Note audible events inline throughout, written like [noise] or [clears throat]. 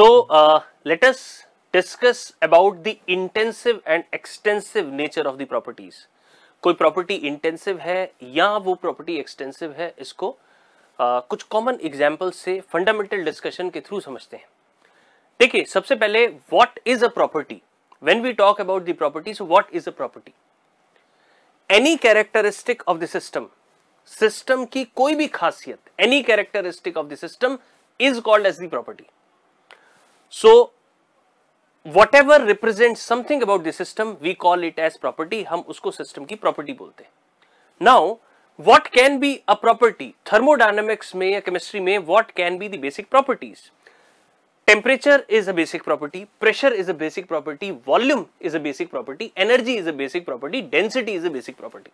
So uh, let us discuss about the intensive and extensive nature of the कोई property intensive है या वो property extensive है इसको आ, uh, कुछ कॉमन एग्जाम्पल से फंडामेंटल डिस्कशन के थ्रू समझते हैं देखिए सबसे पहले what is a property when we talk about the property so what is a property any characteristic of the system system की कोई भी खासियत any characteristic of the system is called as the property So, whatever represents something about the system, we call it as property. हम उसको system की property बोलते हैं. Now, what can be a property? Thermodynamics में या chemistry में what can be the basic properties? Temperature is a basic property, pressure is a basic property, volume is a basic property, energy is a basic property, density is a basic property.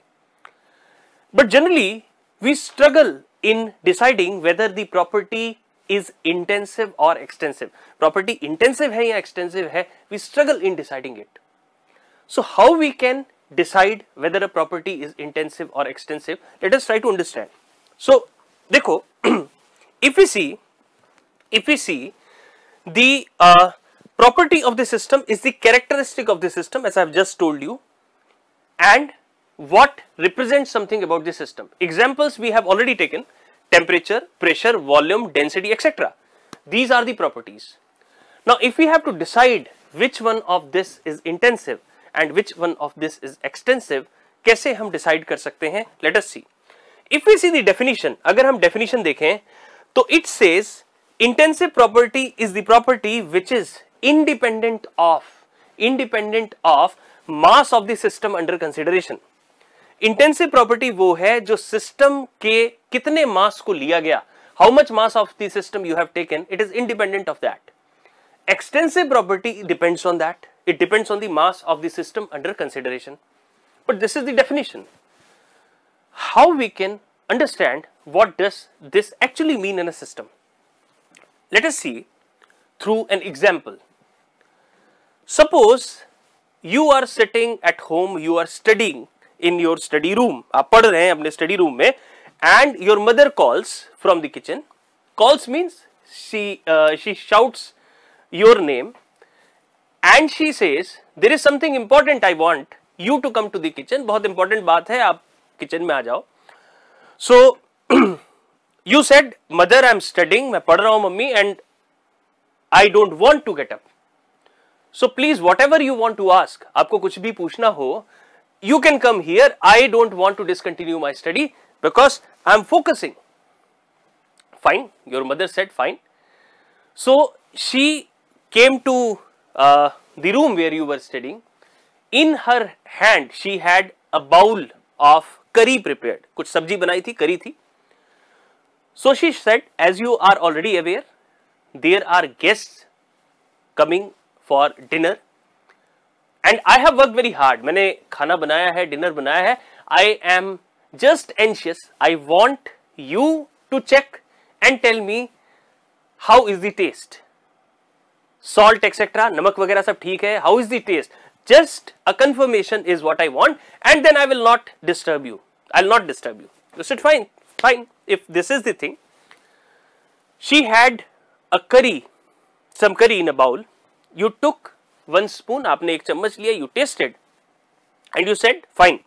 But generally, we struggle in deciding whether the property is intensive or extensive property intensive hai ya extensive hai we struggle in deciding it so how we can decide whether a property is intensive or extensive let us try to understand so dekho [clears throat] if we see if we see the uh, property of the system is the characteristic of the system as i have just told you and what represents something about the system examples we have already taken temperature, pressure, volume, density, etc. These are the properties. Now, if we have to decide which one of this is intensive and which one of this is extensive, कैसे हम decide कर सकते हैं? Let us see. If we see the definition, अगर हम definition देखें, तो it says intensive property is the property which is independent of independent of mass of the system under consideration. Intensive property वो है जो सिस्टम के कितने mass को लिया गया how much mass of the system you have taken it is independent of that extensive property depends on that it depends on the mass of the system under consideration but this is the definition how we can understand what does this actually mean in a system let's see through an example suppose you are sitting at home you are studying in your study room आप पढ़ रहे हैं अपने study room में and your mother calls from the kitchen calls means she she shouts your name and she says there is something important I want you to come to the kitchen बहुत important बात है आप kitchen में आ जाओ so you said mother I am studying मैं पढ़ रहा हूं मम्मी and I don't want to get up so please whatever you want to ask आपको कुछ भी पूछना हो you can come here. I don't want to discontinue my study because I am focusing. Fine, your mother said fine. So, she came to uh, the room where you were studying. In her hand, she had a bowl of curry prepared. कुछ सब्जी बनाई थी, curry थी. So she said, as you are already aware, there are guests coming for dinner and I have worked very hard. मैंने खाना बनाया है dinner बनाया है I am just anxious I want you to check and tell me how is the taste salt etcetera नमक वगैरह सब ठीक है how is the just a confirmation is what I want and then I will not disturb you. I will not disturb you. You said fine, fine if this is the thing. She had a curry, some curry in a bowl. You took one spoon आपने एक चम्मच लिया you tasted and you said fine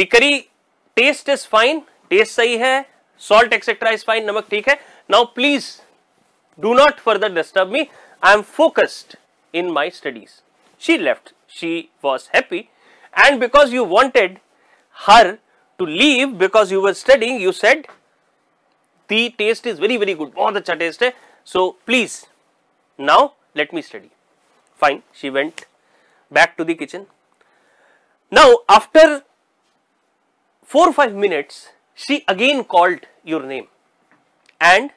the curry taste is fine taste सही है salt etcetera is fine नमक ठीक है now please do not further disturb me I am focused in my studies she left she was happy and because you wanted her to leave because you were study you said the taste is very very good बहुत अच्छा test है so please now let me study fine she went back to the kitchen now after 4 5 minutes she again called your name and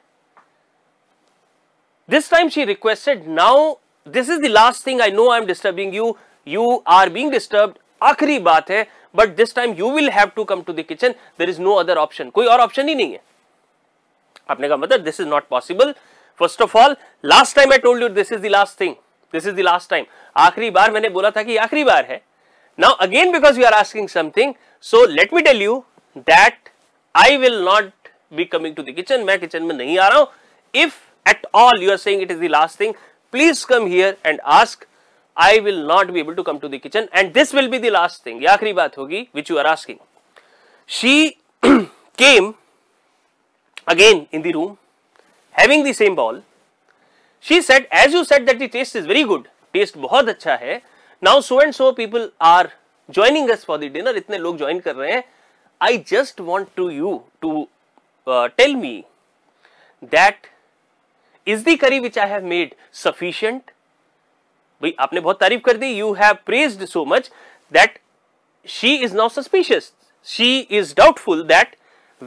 this time she requested now this is the last thing i know i am disturbing you you are being disturbed akhri baat hai but this time you will have to come to the kitchen there is no other option koi aur option hi nahi hai आपने कहा मतलब this is not possible first of all last time i told you this is the last thing this is the last time आखिरी बार मैंने बोला था कि आखिरी बार है now again because you are asking something so let me tell you that I will not be coming to the kitchen मैं किचन में नहीं आ रहा हूं if at all you are saying it is the last thing please come here and ask I will not be able to come to the kitchen and this will be the last thing आखिरी बात होगी which you are asking she came again in the room having the same bowl she said as you said that the taste is very good taste bahut acha hai now so and so people are joining us for the dinner itne log join kar rahe hain i just want to you to uh, tell me that is the curry which i have made sufficient भाई आपने बहुत तारीफ कर दी you have praised so much that she is now suspicious. She is doubtful that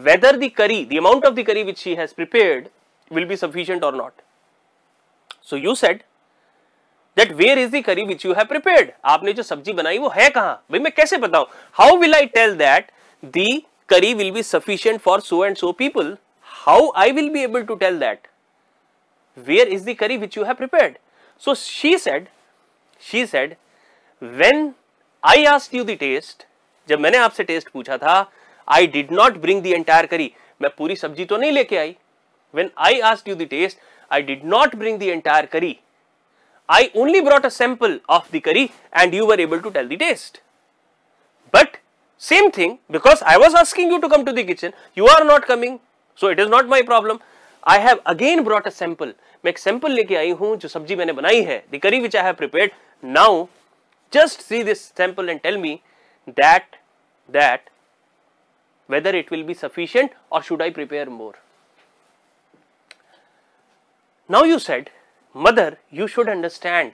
whether the curry, the amount of the curry which she has prepared will be sufficient or not. So you said that where is the curry which you have prepared आपने जो सब्जी बनाई वो है कहां भाई मैं कैसे बताऊं how will I tell that the curry will be sufficient for so and so people how I will be able to tell that where is the curry which you have prepared so she said she said when I asked you the taste जब मैंने आपसे taste पूछा था I did not bring the entire curry मैं पूरी सब्जी तो नहीं लेके आई when I asked you the taste I did not bring the entire curry. I only brought a sample of the curry and you were able to tell the taste. But same thing because I was asking you to come to the kitchen, you are not coming. So it is not my problem. I have again brought a sample. मैं एक sample लेके आई हूँ जो सब्जी मैंने बनाई है the curry which I have prepared now just see this sample and tell me that that whether it will be sufficient or should I prepare more. Now you said, mother, you should understand.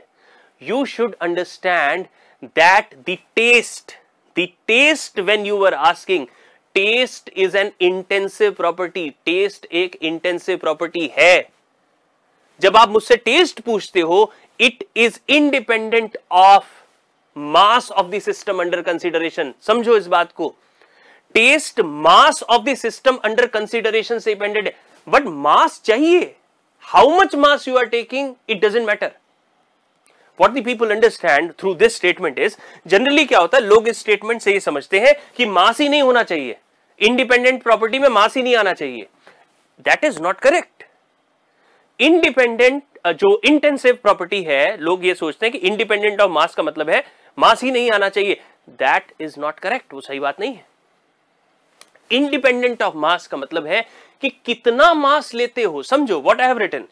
You should understand that the taste, the taste when you were asking, taste is an intensive property. Taste एक intensive property है. जब आप मुझसे taste पूछते हो, it is independent of mass of the system under consideration. समझो इस बात को. Taste mass of the system under consideration से dependent है. But mass चाहिए. how much mass you are taking, it doesn't matter. What the people understand through this statement is generally kya hota hai log is statement se ye samajhte hain ki mass hi nahi hona chahiye independent property mein mass hi nahi aana chahiye that is not correct. Independent जो intensive property है लोग ये सोचते हैं कि independent of मास का मतलब है मास ही नहीं आना चाहिए दैट इज नॉट करेक्ट वो सही बात नहीं है इंडिपेंडेंट ऑफ मास का मतलब है कि कितना मास लेते हो समझो what I have written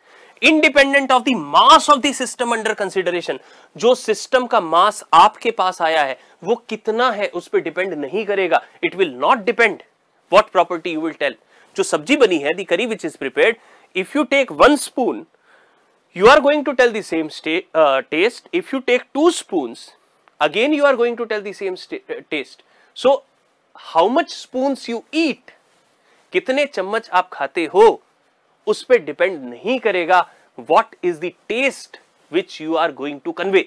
independent of the mass of the system under consideration जो सिस्टम का मास आपके पास आया है वो कितना है उस पर डिपेंड नहीं करेगा it will not depend what property you will tell जो सब्जी बनी है the curry which is prepare if you take one spoon you are going to tell the same taste if you take two spoon again you are going to tell tell same taste so how much spoon you eat कितने चम्मच आप खाते हो उस पर depend नहीं करेगा what is the taste which you are going to convey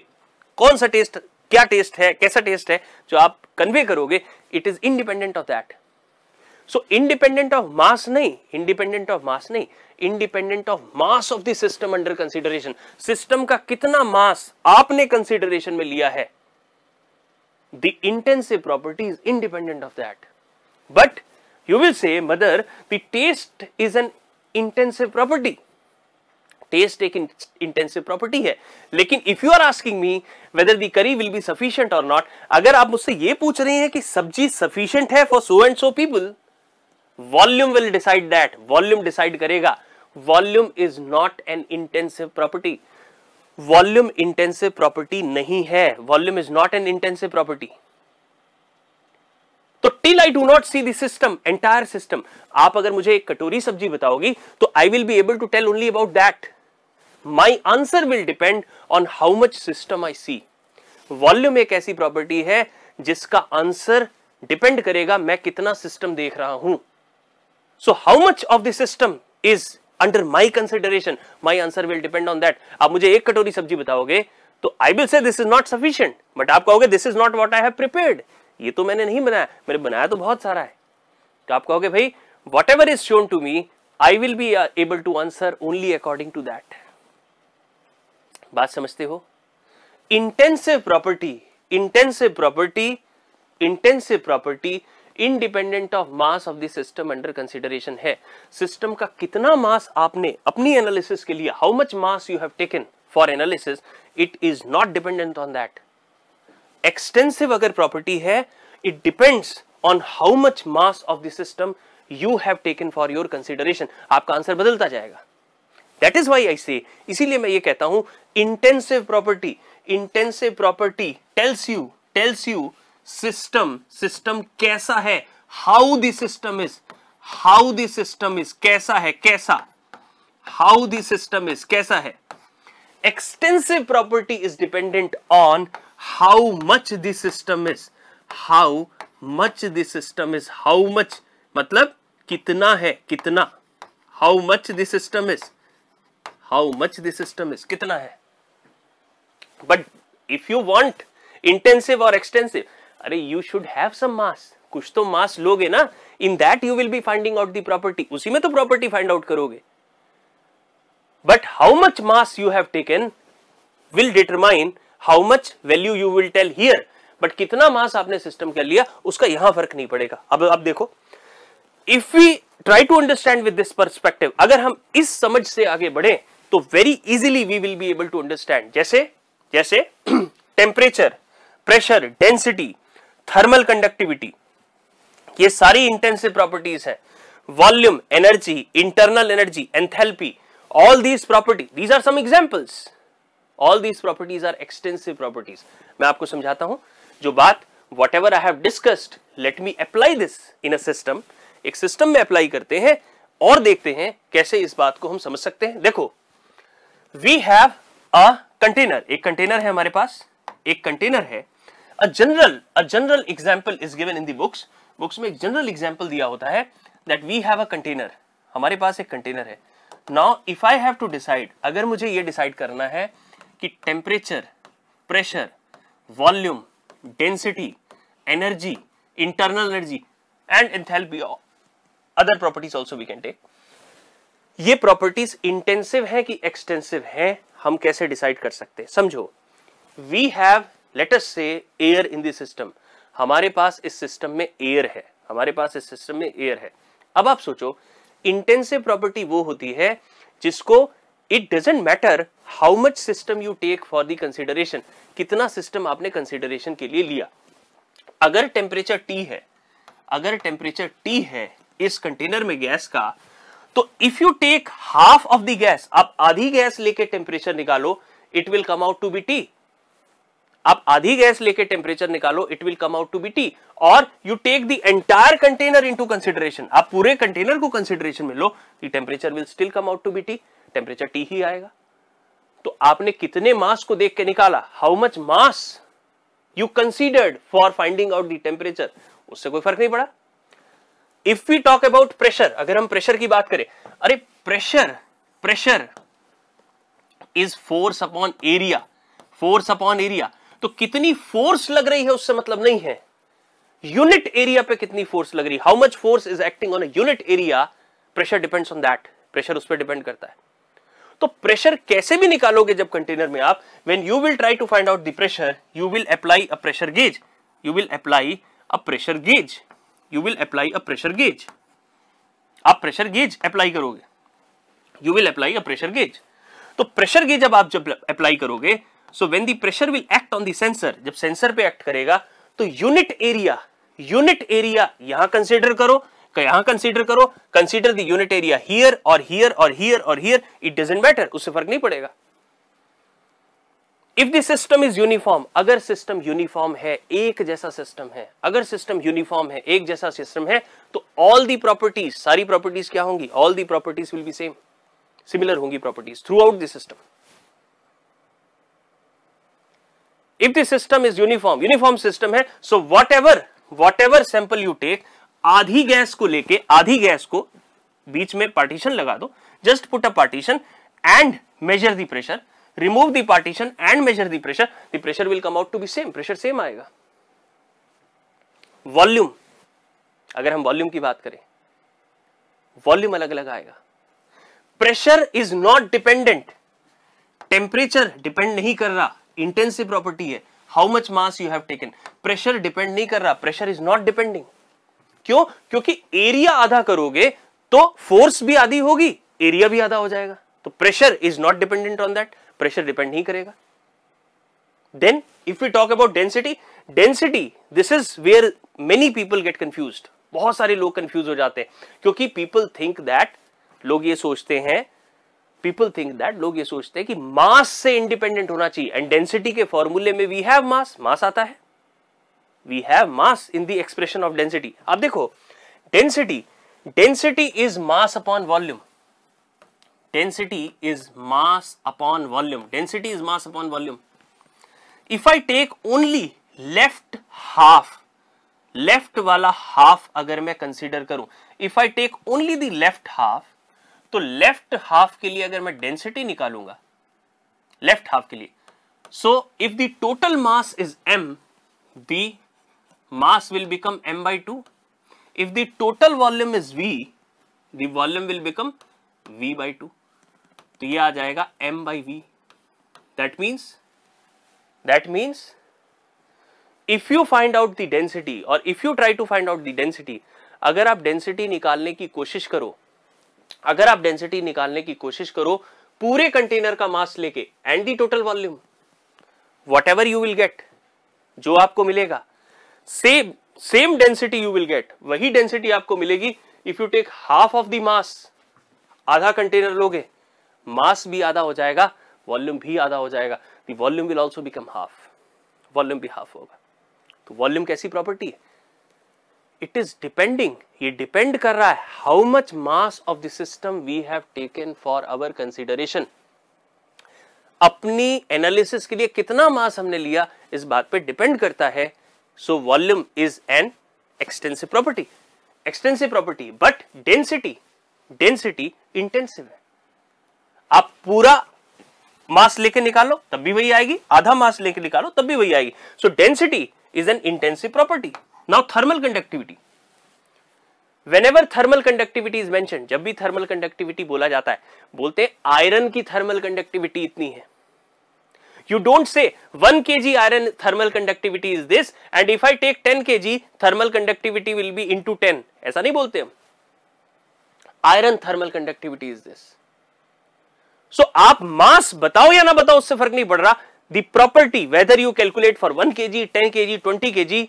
कौन सा टेस्ट क्या टेस्ट है कैसा टेस्ट है जो आप कन्वे करोगे it is independent of that so independent of mass नहीं इंडिपेंडेंट ऑफ मास नहीं independent of mass of the system under consideration system का कितना मास आपने कंसिडरेशन में लिया है the intensive property is independent of that. But you will say, mother, the taste is an intensive property. Taste एक intensive property hai lekin if you are asking me whether the curry will be sufficient or not, agar aap mujhse ye pooch rahe hain ki sabzi sufficient hai for so and so people, volume will decide that. Volume decide karega Volume is not an intensive property. Volume intensive property नहीं है volume is not an intensive property तो till I do not see this system entire system आप अगर मुझे एक कटोरी सब्जी बताओगी तो I will be able to tell only about that my answer will depend on how much system I see volume एक ऐसी प्रॉपर्टी है जिसका आंसर डिपेंड करेगा मैं कितना सिस्टम देख रहा हूं so how much of the system is under my consideration my answer will depend on that आप मुझे एक कटोरी सब्जी बताओगे तो I will say this is not sufficient but आप कहोगे this is not what I have prepared ये तो मैंने नहीं बनाया मैंने बनाया तो बहुत सारा है तो आप कहोगे भाई whatever is shown to me I will be able to answer only according to that बात समझते हो intensive property intensive property intensive property independent of mass of the system under consideration है सिस्टम का कितना mass आपने अपनी analysis के लिए how much mass you have taken for analysis it is not dependent on that extensive अगर property है it depends on how much mass of the system you have taken for your consideration आपका आंसर बदलता जाएगा that is why आई से इसीलिए मैं ये कहता हूं intensive property intensive property tells you tells you system system कैसा है how the system is how the system is कैसा है कैसा हाउ द सिस्टम इज कैसा है extensive property is dependent on how much the system is how much the system is how much मतलब कितना है कितना how much the system is how much the system is कितना है but if you want intensive और extensive अरे you should have some mass कुछ तो मास लोगे ना in that you will be finding out the property उसी में तो प्रॉपर्टी फाइंड आउट करोगे but how much mass you have taken will determine how much value you will tell here but कितना mass आपने system कर लिया उसका यहां फर्क नहीं पड़ेगा अब अब देखो if we try to understand with this perspective अगर हम इस समझ से आगे बढ़े तो very easily we will be able to understand जैसे जैसे temperature pressure density thermal conductivity ये सारी इंटेंसिव प्रॉपर्टीज है volume energy internal energy enthalpy all these property these are some examples all these properties are extensive properties मैं आपको समझाता हूं जो बात whatever I have discussed let me apply this in a system एक system में apply करते हैं और देखते हैं कैसे इस बात को हम समझ सकते हैं देखो वी हैव अ कंटेनर एक कंटेनर है हमारे पास एक कंटेनर है a general a general example is given in the books books mein ek general example diya hota hai that we have a container hamare paas ek container hai now if I have to decide agar mujhe ye decide karna hai ki temperature pressure volume density energy internal energy and enthalpy other properties also we can take ये properties intensive है कि extensive है हम कैसे decide कर सकते हैं समझो वी हैव अस से एयर इन सिस्टम हमारे पास इस सिस्टम में एयर है हमारे पास इस सिस्टम में एयर है अब आप सोचो इंटेंसिव प्रॉपर्टी वो होती है जिसको it doesn't matter how much system you take for the consideration कितना सिस्टम आपने कंसिडरेशन के लिए लिया अगर टेम्परेचर टी है अगर टेम्परेचर टी है इस कंटेनर में गैस का तो if you take half of the gas आप आधी गैस लेके टेम्परेचर निकालो it will come out to be T आप आधी गैस लेके टेम्परेचर निकालो it will come out to be T और you take the entire container into consideration आप पूरे कंटेनर को कंसिडरेशन में लो temperature will still come out to be T temperature T ही आएगा तो आपने कितने मास को देख के निकाला how much mass you considered for finding out the temperature उससे कोई फर्क नहीं पड़ा if we talk about pressure अगर हम प्रेशर की बात करें अरे pressure pressure is force upon area force upon area तो कितनी फोर्स लग रही है उससे मतलब नहीं है यूनिट एरिया पे कितनी फोर्स लग रही है how much force is acting on unit area pressure depends on that pressure उस पर डिपेंड करता है तो प्रेशर कैसे भी निकालोगे जब कंटेनर में आप when you will try to find out the pressure you will apply a pressure gauge you will apply a pressure gauge you will apply a pressure gauge आप प्रेशर गेज अप्लाई करोगे you will apply a pressure gauge तो pressure gauge जब आप जब apply करोगे so when the pressure will act on the sensor जब sensor पे act करेगा तो यूनिट एरिया यूनिट एरिया यहां कंसिडर करो यहां कंसिडर करो consider the unit area here और हियर और हियर और हियर इट डजेंट मैटर उससे फर्क नहीं पड़ेगा if the system is uniform अगर सिस्टम यूनिफॉर्म है एक जैसा सिस्टम है अगर सिस्टम यूनिफॉर्म है एक जैसा सिस्टम है तो ऑल दी प्रॉपर्टीज सारी प्रॉपर्टीज क्या होंगी all the properties will be same similar होंगी properties throughout the system if the system is uniform uniform system है so whatever whatever sample you take आधी गैस को लेके आधी गैस को बीच में पार्टीशन लगा दो just put a partition and measure the pressure remove the partition and measure the pressure the pressure will come out to be same pressure same आएगा volume अगर हम वॉल्यूम की बात करें वॉल्यूम अलग अलग आएगा pressure is not dependent temperature depend नहीं कर रहा इंटेंसिव प्रॉपर्टी है how much mass you have taken pressure depend नहीं कर रहा प्रेशर इज नॉट डिपेंडिंग क्यों क्योंकि एरिया आधा करोगे तो फोर्स भी आधी होगी एरिया भी आधा हो जाएगा तो pressure is not dependent on that pressure depend नहीं करेगा then if you talk about density density this is where many people get confused बहुत सारे लोग कंफ्यूज हो जाते हैं क्योंकि पीपल थिंक दैट लोग ये सोचते हैं पीपल थिंक दैट लोग ये सोचते हैं कि मास से इंडिपेंडेंट होना चाहिए एंड डेंसिटी के फॉर्मूले में वी हैव मास मास आता है we have mass in the expression of density आप देखो density density is mass upon volume density is mass upon volume density is mass upon volume if I take only left half left वाला half अगर मैं consider करूं if I take only the left half तो left half के लिए अगर मैं density निकालूंगा लेफ्ट हाफ के लिए so if the total mass is M the mass will become M by two if the total volume is V the volume will become v by two तो ये आ जाएगा M by V that means that means if you find out the density और if you try to find out the density अगर आप density निकालने की कोशिश करो अगर आप डेंसिटी निकालने की कोशिश करो पूरे कंटेनर का मास लेके and the total volume whatever you will get जो आपको मिलेगा same same density you will get वही डेंसिटी आपको मिलेगी if you take half of the mass आधा कंटेनर लोगे मास भी आधा हो जाएगा वॉल्यूम भी आधा हो जाएगा volume volume will also become half volume भी हाफ होगा तो वॉल्यूम कैसी प्रॉपर्टी है इट इज डिपेंडिंग ये डिपेंड कर रहा है how much mass of the system we have taken for our consideration अपनी एनालिसिस के लिए कितना मास हमने लिया इस बात पे डिपेंड करता है so volume is an extensive property extensive property but density density intensive है आप पूरा मास लेके निकालो तब भी वही आएगी आधा मास लेके निकालो तब भी वही आएगी so density is an intensive property now thermal conductivity whenever thermal conductivity is मैं जब भी थर्मल कंडक्टिविटी बोला जाता है बोलते आयरन की थर्मल कंडक्टिविटी इतनी है you don't say one K G iron thermal conductivity is this and if I take ten K G thermal conductivity will be into ten ऐसा नहीं बोलते हम iron thermal conductivity is this so आप mass बताओ या ना बताओ उससे फर्क नहीं पड़ रहा the property whether you calculate for one K G ten K G twenty K ji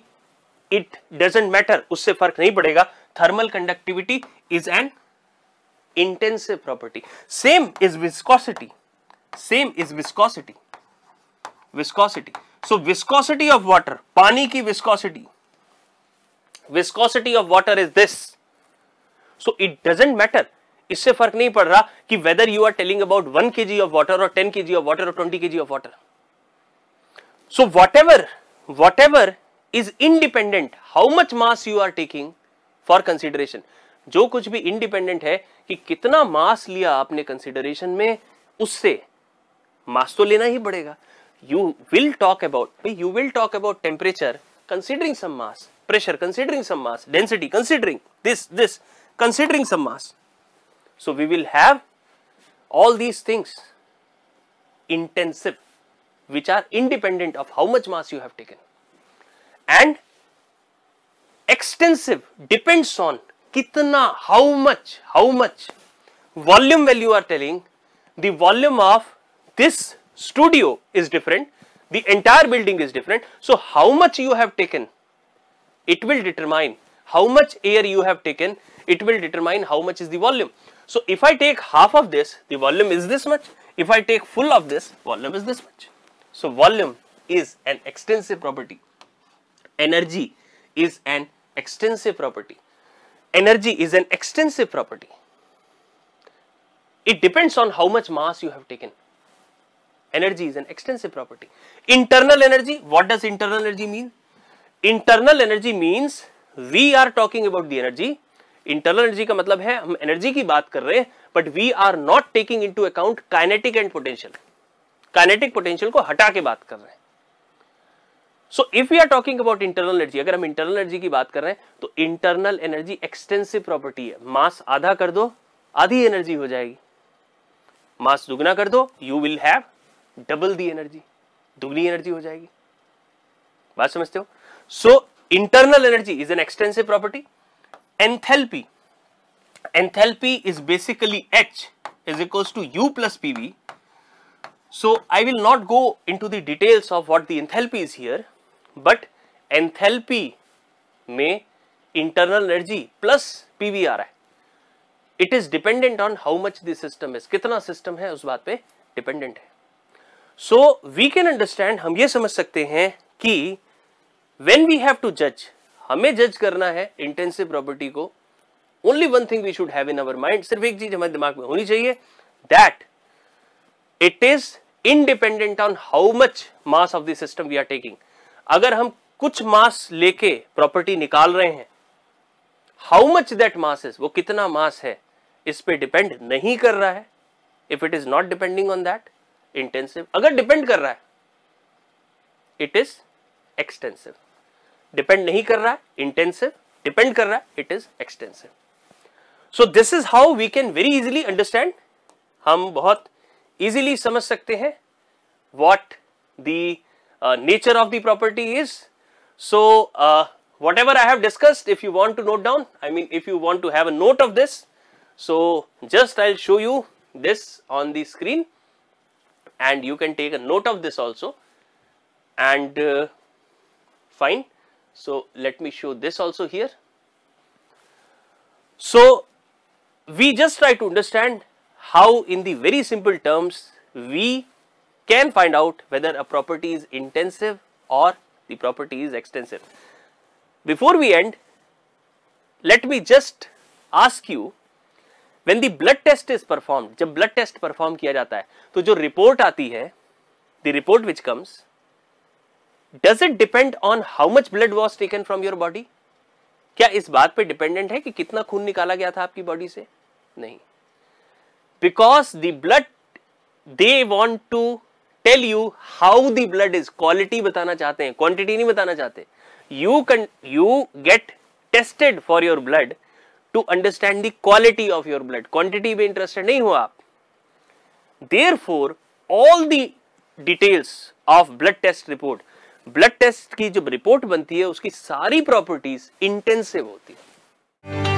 it doesn't matter उससे फर्क नहीं पड़ेगा thermal conductivity is an intensive property same is viscosity same is viscosity viscosity so viscosity of water पानी की viscosity viscosity of water is this so it doesn't matter इससे फर्क नहीं पड़ रहा कि whether you are telling about one K G of water और ten K G of water और twenty K G of water so whatever whatever is independent how much mass you are taking for consideration जो कुछ भी independent है कि कितना मास लिया आपने कंसिडरेशन में उससे मास तो लेना ही पड़ेगा you will talk about you will talk about temperature considering some mass pressure considering some mass density considering this this considering some mass so we will have all these things intensive which are independent of how much mass you have taken and extensive depends on kitna, how much, how much volume value are telling, the volume of this studio is different, the entire building is different. So, how much you have taken, it will determine how much air you have taken, it will determine how much is the volume. So, if I take half of this, the volume is this much. If I take full of this, volume is this much. So, volume is an extensive property. energy is an extensive property energy is an extensive property it depends on how much mass you have taken energy is an extensive property internal energy what does internal energy mean internal energy means we are talking about the energy internal energy ka matlab hai hum energy ki baat kar rahe hain but we are not taking into account kinetic and potential kinetic potential ko hata ke baat kar rahe हैं so if you are talking about internal energy अगर हम internal energy की बात कर रहे हैं तो internal energy extensive property है मास आधा कर दो आधी एनर्जी हो जाएगी मास दुगना कर दो you will have double the energy दुगनी एनर्जी हो जाएगी बात समझते हो so internal energy is an extensive property enthalpy enthalpy is basically H is equal to U plus PV So I will not go into the details of what the enthalpy is here. But enthalpy में internal energy plus PV आ रहा है it is dependent on how much this system is कितना system है उस बात पे dependent है सो वी कैन अंडरस्टैंड हम ये समझ सकते हैं कि वेन वी हैव टू जज हमें जज करना है इंटेंसिव प्रॉपर्टी को only one thing we should have in our mind सिर्फ एक चीज हमारे दिमाग में होनी चाहिए that it is independent on how much mass of the system we are taking अगर हम कुछ मास लेके प्रॉपर्टी निकाल रहे हैं how much that mass is वो कितना मास है इस पे डिपेंड नहीं कर रहा है if it is not depending on that intensive अगर डिपेंड कर रहा है इट इज एक्सटेंसिव डिपेंड नहीं कर रहा है इंटेंसिव डिपेंड कर रहा है it is extensive so this is how we can very easily understand हम बहुत इजिली समझ सकते हैं what the Uh, nature of the property is. So, uh, whatever I have discussed if you want to note down I mean if you want to have a note of this. So, just I will show you this on the screen and you can take a note of this also and uh, fine. So, let me show this also here. So, we just try to understand how in the very simple terms we can find out whether a property is intensive or the property is extensive. Before we end, let me just ask you when the blood test is performed, जब blood test perform kiya jata hai to jo report aati hai the report which comes, does it depend on how much blood was taken from your body? क्या इस बात पे dependent है कि कितना खून निकाला गया था आपकी बॉडी से नहीं because the blood they want to tell you how the blood is quality बताना चाहते हैं क्वांटिटी नहीं बताना चाहते you can you get tested for your blood to understand the quality of your blood quantity में interested नहीं हो आप therefore all the details of blood test report blood test की जब रिपोर्ट बनती है उसकी सारी प्रॉपर्टीज इंटेंसिव होती है